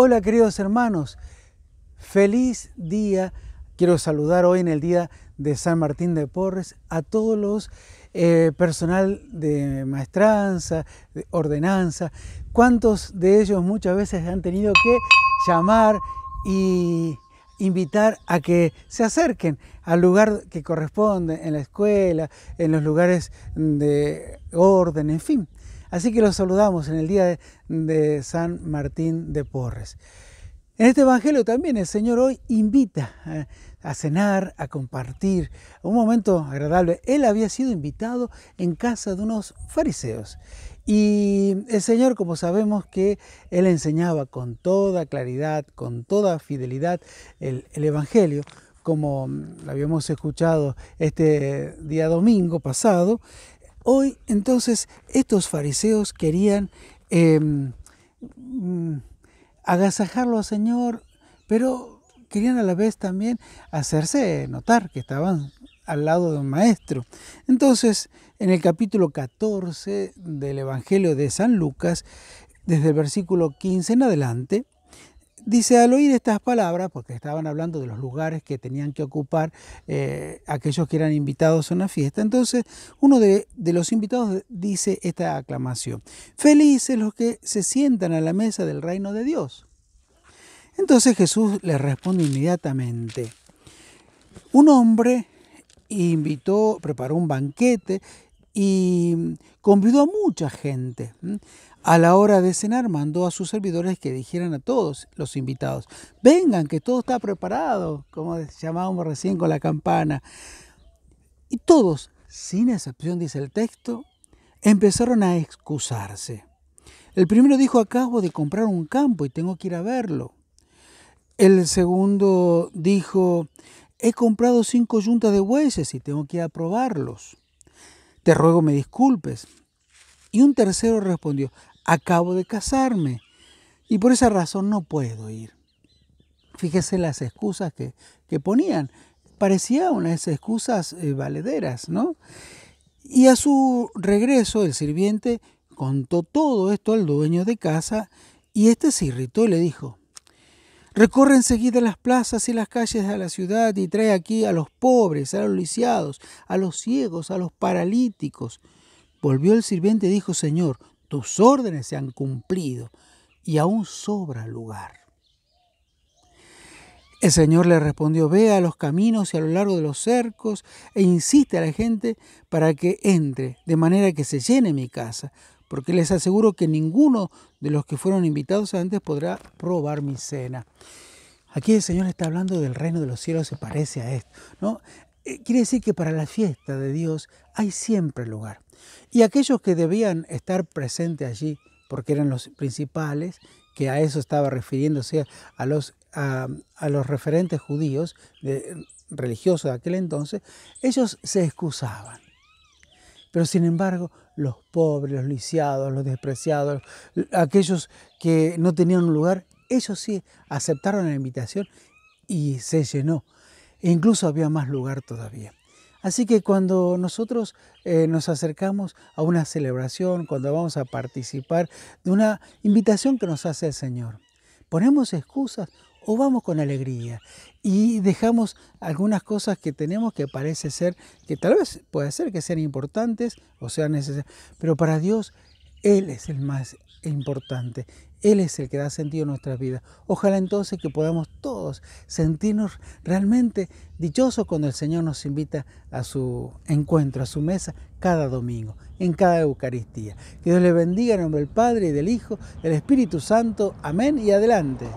Hola queridos hermanos, feliz día. Quiero saludar hoy en el día de San Martín de Porres a todos los eh, personal de maestranza, de ordenanza, cuántos de ellos muchas veces han tenido que llamar y invitar a que se acerquen al lugar que corresponde, en la escuela, en los lugares de orden, en fin. Así que los saludamos en el día de, San Martín de Porres. En este Evangelio también el Señor hoy invita eh, a, cenar, a compartir, un momento agradable. Él había sido invitado en casa de unos fariseos y el Señor, como sabemos que Él enseñaba con toda claridad, con toda fidelidad el, el Evangelio, como lo habíamos escuchado este día domingo pasado, Hoy entonces estos fariseos querían em, mm, agasajarlo al Señor, pero querían a la vez también hacerse notar que estaban al lado de un maestro. Entonces, en el capítulo 14 del Evangelio de San Lucas, desde el versículo 15 en adelante, Dice, al oír estas palabras, porque estaban hablando de los lugares que tenían que ocupar eh, aquellos que eran invitados a una fiesta, entonces uno de, de los invitados dice esta aclamación, felices los que se sientan a la mesa del reino de Dios. Entonces Jesús le responde inmediatamente, un hombre invitó, preparó un banquete y convidó a mucha gente. A la hora de cenar mandó a sus servidores que dijeran a todos los invitados, vengan, que todo está preparado, como llamábamos recién con la campana. Y todos, sin excepción, dice el texto, empezaron a excusarse. El primero dijo, acabo de comprar un campo y tengo que ir a verlo. El segundo dijo, he comprado cinco yuntas de bueyes y tengo que ir a probarlos. Te ruego me disculpes, y un tercero respondió, acabo de casarme y por esa razón no puedo ir. Fíjese las excusas que, ponían. Parecía unas excusas eh, valederas, ¿no? Y a su regreso el sirviente contó todo esto al dueño de casa y este se irritó y le dijo, recorre enseguida las plazas y las calles de la ciudad y trae aquí a los pobres, a los lisiados, a los ciegos, a los paralíticos Volvió el sirviente y dijo, Señor, tus órdenes se han cumplido y aún sobra lugar. El Señor le respondió, ve a los caminos y a lo largo de los cercos e insiste a la gente para que entre, de manera que se llene mi casa, porque les aseguro que ninguno de los que fueron invitados antes podrá probar mi cena. Aquí el Señor está hablando del reino de los cielos, se parece a esto, ¿no? Eh, quiere decir que para la fiesta de Dios hay siempre lugar. Y aquellos que debían estar presentes allí, porque eran los principales, que a eso estaba refiriéndose a los, a, los referentes judíos religiosos de aquel entonces, ellos se excusaban. Pero sin embargo, los pobres, los lisiados, los despreciados, aquellos que no tenían un lugar, ellos sí aceptaron la invitación y se llenó. E incluso había más lugar todavía. Así que cuando nosotros eh, nos acercamos a una celebración, cuando vamos a participar de una invitación que nos hace el Señor, ponemos excusas o vamos con alegría y dejamos algunas cosas que tenemos que parece ser, que tal vez puede ser que sean importantes o sean necesarias, pero para Dios Él es el más importante él es el que da sentido a nuestras vidas. Ojalá entonces que podamos todos sentirnos realmente dichosos cuando el Señor nos invita a su encuentro, a su mesa, cada domingo, en cada Eucaristía. Que Dios le bendiga en nombre del Padre, y del Hijo, del Espíritu Santo. Amén y adelante.